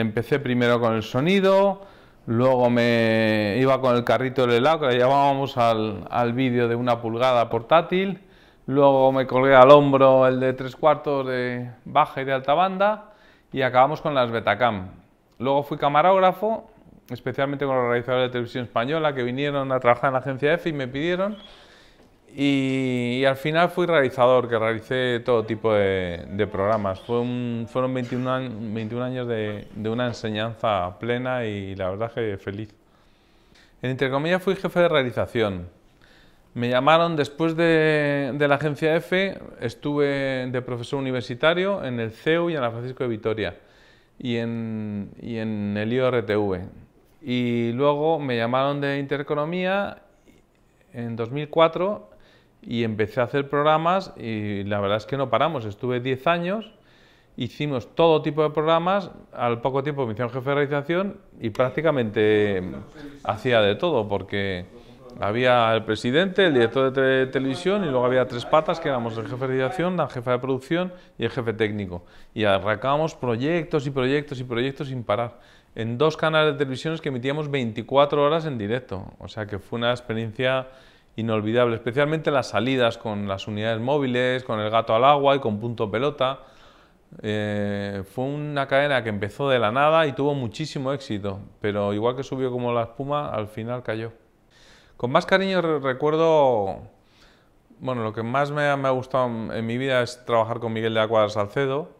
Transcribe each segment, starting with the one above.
empecé primero con el sonido, luego me iba con el carrito de helado, que le llamábamos al, al vídeo de una pulgada portátil, luego me colgué al hombro el de tres cuartos de baja y de alta banda y acabamos con las Betacam. Luego fui camarógrafo, especialmente con los realizadores de televisión española que vinieron a trabajar en la agencia EFI y me pidieron y, al final fui realizador, que realicé todo tipo de, programas. Fue fueron 21, años, 21 años de, una enseñanza plena y la verdad que feliz. En Entre fui jefe de realización. Me llamaron después de, la agencia EFE, estuve de profesor universitario en el CEU y en la Francisco de Vitoria y en, y en el IORTV. Y luego me llamaron de Intereconomía en 2004 y empecé a hacer programas y la verdad es que no paramos. Estuve 10 años, hicimos todo tipo de programas, al poco tiempo me hicieron jefe de realización y prácticamente hacía de todo porque había el presidente, el director de televisión y luego había tres patas que éramos el jefe de realización, la jefa de producción y el jefe técnico. Y arrancábamos proyectos y proyectos y proyectos sin parar. En dos canales de televisión que emitíamos 24 horas en directo. O sea que fue una experiencia inolvidable, especialmente las salidas con las unidades móviles, con el gato al agua y con punto pelota. Eh, fue una cadena que empezó de la nada y tuvo muchísimo éxito, pero igual que subió como la espuma, al final cayó. Con más cariño recuerdo, bueno, lo que más me ha, gustado en mi vida es trabajar con Miguel de Acuadra Salcedo,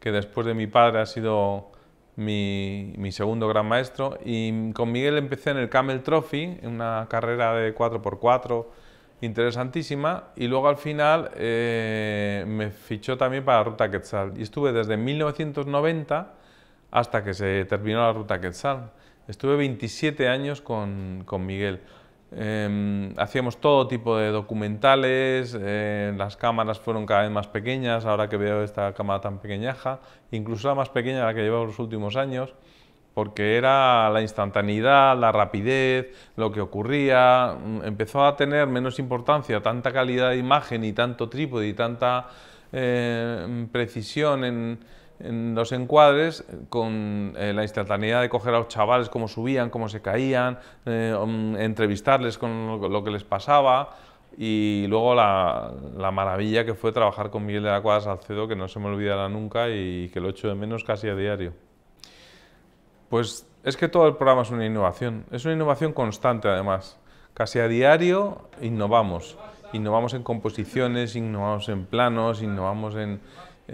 que después de mi padre ha sido mi, mi, segundo gran maestro. Y con Miguel empecé en el Camel Trophy, una carrera de 4x4 interesantísima. Y luego al final eh, me fichó también para la Ruta Quetzal. Y estuve desde 1990 hasta que se terminó la Ruta Quetzal. Estuve 27 años con, con Miguel. Em, hacíamos todo tipo de documentales, eh, las cámaras fueron cada vez más pequeñas, ahora que veo esta cámara tan pequeñaja, incluso la más pequeña la que llevamos los últimos años, porque era la instantaneidad, la rapidez, lo que ocurría, mm, empezó a tener menos importancia tanta calidad de imagen y tanto trípode y tanta eh, precisión en, en los encuadres eh, con eh, la instantaneidad de coger a los chavales, cómo subían, cómo se caían, eh, mm, entrevistarles con lo, que les pasaba y luego la, la, maravilla que fue trabajar con Miguel de la Cuadra Salcedo, que no se me olvidará nunca y que lo echo de menos casi a diario. Pues es que todo el programa es una innovación, es una innovación constante además. Casi a diario innovamos, innovamos en composiciones, innovamos en planos, innovamos en,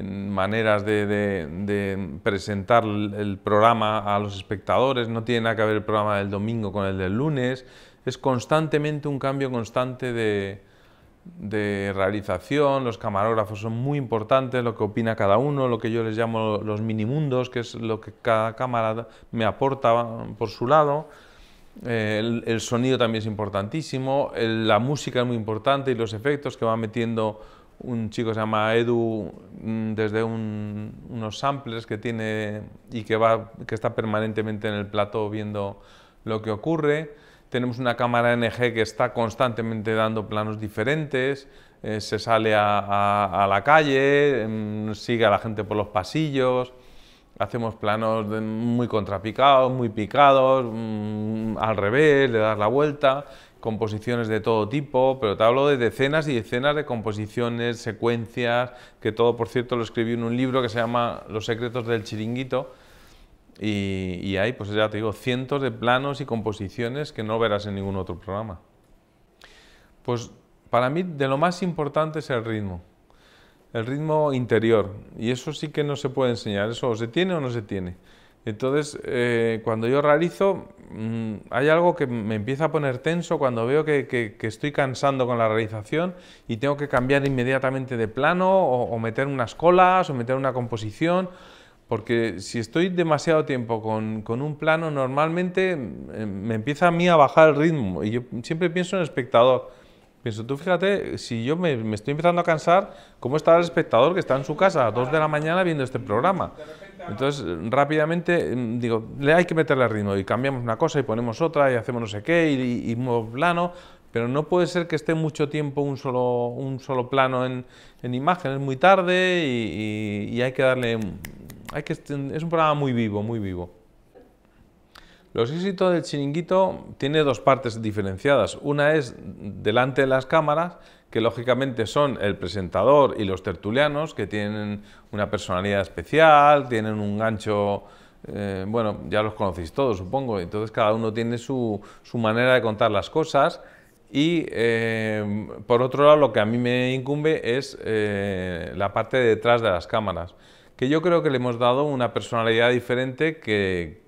maneras de, presentar el programa a los espectadores, no tiene nada que ver el programa del domingo con el del lunes, es constantemente un cambio constante de, realización, los camarógrafos son muy importantes, lo que opina cada uno, lo que yo les llamo los minimundos, que es lo que cada cámara me aporta por su lado. Eh, el, sonido también es importantísimo, la música es muy importante y los efectos que va metiendo un chico se llama Edu mm, desde unos samples que tiene y que, va, que está permanentemente en el plato viendo lo que ocurre. Tenemos una cámara NG que está constantemente dando planos diferentes, eh, se sale a, la calle, mm, sigue a la gente por los pasillos, hacemos planos muy contrapicados, muy picados, mm, al revés, le das la vuelta composiciones de todo tipo, pero te hablo de decenas y decenas de composiciones, secuencias, que todo, por cierto, lo escribí en un libro que se llama Los secretos del chiringuito, y, ahí, hay, pues ya te digo, cientos de planos y composiciones que no verás en ningún otro programa. Pues para mí de lo más importante es el ritmo, el ritmo interior, y eso sí que no se puede enseñar, eso o se tiene o no se tiene. Entonces, eh, cuando yo realizo, mm, hay algo que me empieza a poner tenso cuando veo que, estoy cansando con la realización y tengo que cambiar inmediatamente de plano o, meter unas colas o meter una composición, porque si estoy demasiado tiempo con, un plano, normalmente eh, me empieza a mí a bajar el ritmo y yo siempre pienso en el espectador. Pienso, tú fíjate, si yo me, estoy empezando a cansar, ¿cómo está el espectador que está en su casa a dos de la mañana viendo este programa? Entonces, rápidamente, mm, digo, le hay que meterle ritmo y cambiamos una cosa y ponemos otra y hacemos no sé qué y, y, plano, pero no puede ser que esté mucho tiempo un solo, un solo plano en, en imagen, es muy tarde y, y, y, hay que darle... Hay que, es un programa muy vivo, muy vivo. Los éxitos del chiringuito tiene dos partes diferenciadas. Una es delante de las cámaras que lógicamente son el presentador y los tertulianos, que tienen una personalidad especial, tienen un gancho, eh, bueno, ya los conocéis todos, supongo, entonces cada uno tiene su, su manera de contar las cosas. Y eh, por otro lado, lo que a mí me incumbe es eh, la parte de detrás de las cámaras que yo creo que le hemos dado una personalidad diferente que,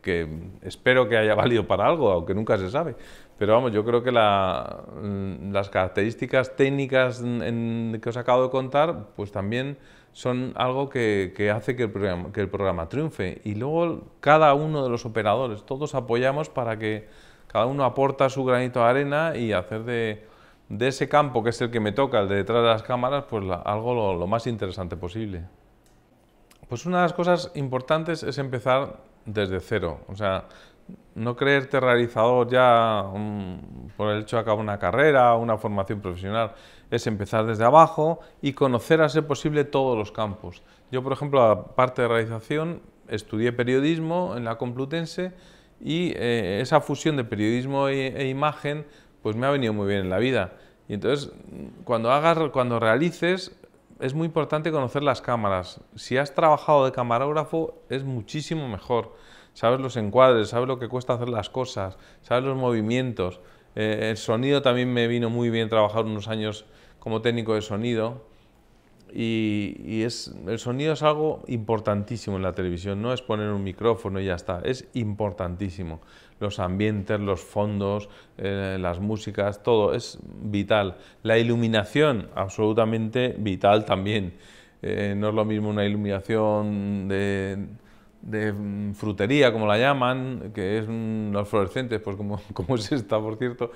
espero que haya valido para algo, aunque nunca se sabe. Pero vamos, yo creo que mm, las características técnicas que os acabo de contar, pues también son algo que, hace que el, programa, que el, programa, triunfe. Y luego cada uno de los operadores, todos apoyamos para que cada uno aporta su granito de arena y hacer de, ese campo, que es el que me toca, el de detrás de las cámaras, pues algo lo más interesante posible. Pues una de las cosas importantes es empezar desde cero. O sea, no creerte realizador ya mm, por el hecho de acabar una carrera, o una formación profesional, es empezar desde abajo y conocer a ser posible todos los campos. Yo, por ejemplo, aparte de realización, estudié periodismo en la Complutense y eh, esa fusión de periodismo e, e, imagen pues me ha venido muy bien en la vida. Y entonces, cuando hagas, cuando realices, es muy importante conocer las cámaras. Si has trabajado de camarógrafo, es muchísimo mejor. Sabes los encuadres, sabes lo que cuesta hacer las cosas, sabes los movimientos. Eh, el sonido también me vino muy bien trabajar unos años como técnico de sonido y, es, el sonido es algo importantísimo en la televisión, no es poner un micrófono y ya está, es importantísimo. Los ambientes, los fondos, eh, las músicas, todo es vital. La iluminación, absolutamente vital también. Eh, no es lo mismo una iluminación de, frutería, como la llaman, que es los fluorescentes, pues como, como es esta, por cierto,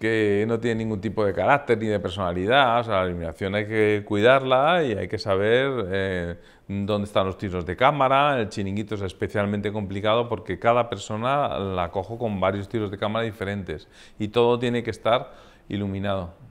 que no tiene ningún tipo de carácter ni de personalidad. O sea, la iluminación hay que cuidarla y hay que saber eh, dónde están los tiros de cámara. El chiringuito es especialmente complicado porque cada persona la cojo con varios tiros de cámara diferentes y todo tiene que estar iluminado.